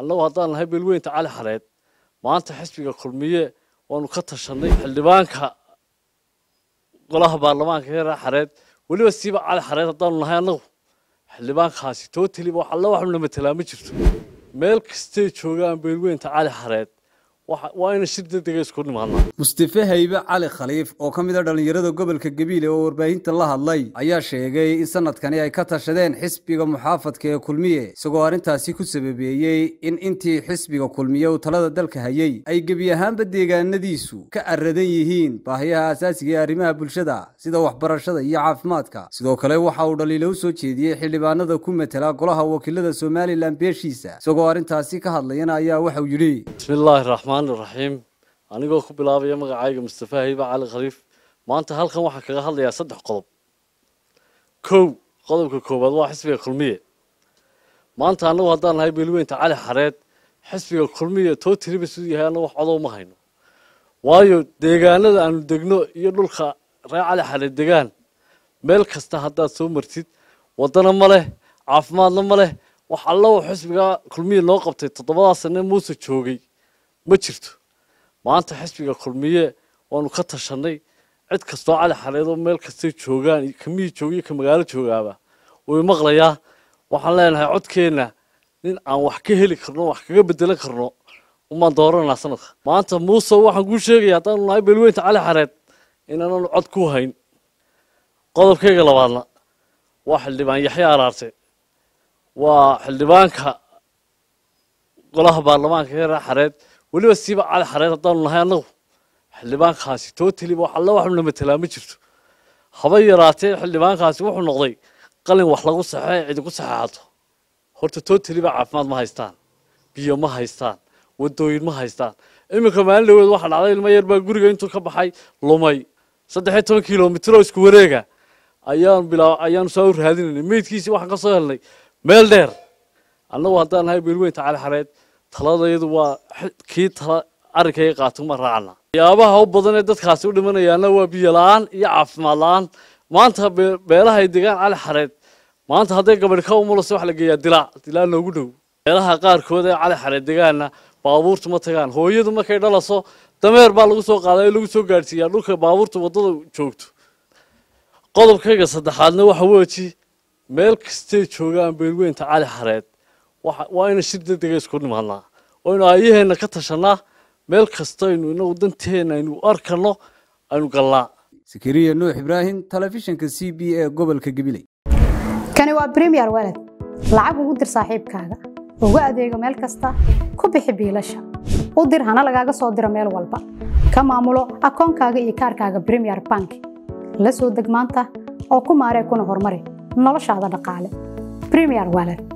annagu haddaan nahay beelweynta cali xareed maanta xisbiga kulmiye waanu ka tashanay xildhibaanka golaha baarlamaanka heera xareed weliba siiba cali xareed haddaanu nahay annagu xildhibaankaasi tootaliba wax alla waxnu na ma jirto meel kastay joogaan beelweynta cali xareed waa ina si ah mustafe haybe cali khaliif oo ka mid a ah dhallinyarada gobolka gabiile oo warbaahinta la hadlay ayaa sheegay in sanadkani ay ka tashadeen xisbiga muxaafadka ee kulmiye isagoo arrintaasi ku sababeeyey in intii xisbiga kulmiye uu talada dalka hayey ay gebi ahaanba deegaanadiisu ka arradan yihiin baahiyaha asaasiga ee arrimaha bulshada sida waxbarashada iyo caafimaadka sidoo kale waxa uu dhaliilo u soo jeediyey xildhibaanada ku matela golaha wakiilada somalilan beeshiisa isagoo arrintaasi ka hadlayana ayaa waxauu yidhi الرحمن الرحيم anigoo ku bilaabaya magacayga mustafa hiiba cali khaliif maanta halkan waxaan kaga hadlayaa saddex qodob kow qodobka koowaad waa xisbiga kulmiye maanta annagu haddaan nahay beelweynta cali xareed xisbiga kulmiye too tiribis u yahay annagu wax codow ma hayno waayo deegaanada aanu degno iyo dhulka reer cali xareed degaan meel kasta haddaad soo martid waddana ma leh caafimaadna ma leh wax allawo xisbiga kulmiye noo qabtay toddobadaas sane muuse joogay ma jirto maanta xisbiga kulmiye waanu ka tashanay cid kastoo cali xaleedoo meel kastay joogaan ka jooga iyo ka magaalo joogaaba way maqlayaa waxaan leenahay codkeenna nin aan wax ka heli karno wax kaga bedelan karno umaan dooranaa sanadka maanta muuse waxaan kuu sheegaya haddaanu nahay beelweynta cali xareed inaananu cod ku hayn qodobkayga labaadna waa xildhibaan yaxyo araarte waa xildhibaanka golaha baarlamaanka heeraa xareed weliba siiba cali xareed haddaanu nahay annagu xildhibaankaasi tootaliba wax alla waxnu namatalaa ma jirto haba yaraatee xildhibaankaasi wuxuu noqday qalin wax lagu saxee cidi ku saxaaxato horta tootaliba caafimaad ma haystaan biyo ma haystaan wadooyin ma haystaan iminka maalin dhaweed waxaa dhacday ilmo yar baa guriga intuu ka baxay lumay saddex iyo toban kilomitr oo isku wareega ayaanu bilaa ayaanu saa u raadinayna meydkiisii waxaan ka soo helnay meel dheer annagu haddaan nahay beelweynta cali xareed taladaydu waa kii tala arrinkayga qaato uma raacna yaabaha u badan ee dadkaasi u dhimanayaana waa biyo la-aan iyo caafimaad la-aan maanta beelahay degaan cali xareed maanta hadday gabadh ka umulasa waxa la geeyaa dilaac dilaa noogu dhow beelaha qaarkood ee cali xareed degaanna baabuurtu ma tagaan hooyadu markay dhalaso dameer baa lagu soo qaadaa lagu soo gaadhsiiyaa dhulka baabuurta waddada joogto qodobkayga saddexaadna waxa weji meel kastay joogaan beelweynta cali xareed waa ina si degdega ah isku nimaadnaa waynu aayaheenna ka tashanaa meel kasta aynu inagu danteena aynu arkanno aynu galnaa sakariya nuux ibraahim telefishinka c b e gobolka gabiley kani waa bremiyer walad lacag ugu dir saaxiibkaaga ugu adeego meel kasta ku bixi biilasha u dir hana lagaaga soo diro meel walba ka maamulo akoonkaaga iyo kaarkaaga bremiyer bank la soo deg maanta oo ku maaree kuna horumari noloshaada dhaqaale bremiyer walad